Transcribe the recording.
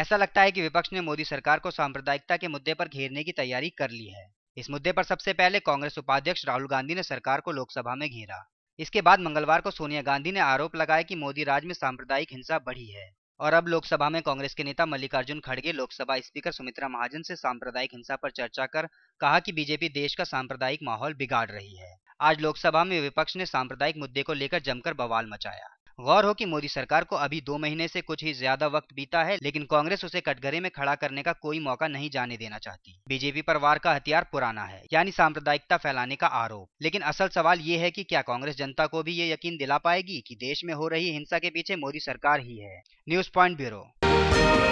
ऐसा लगता है कि विपक्ष ने मोदी सरकार को सांप्रदायिकता के मुद्दे पर घेरने की तैयारी कर ली है इस मुद्दे पर सबसे पहले कांग्रेस उपाध्यक्ष राहुल गांधी ने सरकार को लोकसभा में घेरा इसके बाद मंगलवार को सोनिया गांधी ने आरोप लगाया कि मोदी राज में सांप्रदायिक हिंसा बढ़ी है और अब लोकसभा में कांग्रेस के नेता मल्लिकार्जुन खड़गे लोकसभा स्पीकर सुमित्रा महाजन से सांप्रदायिक हिंसा पर चर्चा कर कहा कि बीजेपी देश का सांप्रदायिक माहौल बिगाड़ रही है आज लोकसभा में विपक्ष ने सांप्रदायिक मुद्दे को लेकर जमकर बवाल मचाया गौर हो कि मोदी सरकार को अभी दो महीने से कुछ ही ज्यादा वक्त बीता है लेकिन कांग्रेस उसे कटघरे में खड़ा करने का कोई मौका नहीं जाने देना चाहती बीजेपी पर वार का हथियार पुराना है यानी सांप्रदायिकता फैलाने का आरोप लेकिन असल सवाल ये है कि क्या कांग्रेस जनता को भी ये यकीन दिला पाएगी कि देश में हो रही हिंसा के पीछे मोदी सरकार ही है न्यूज पॉइंट ब्यूरो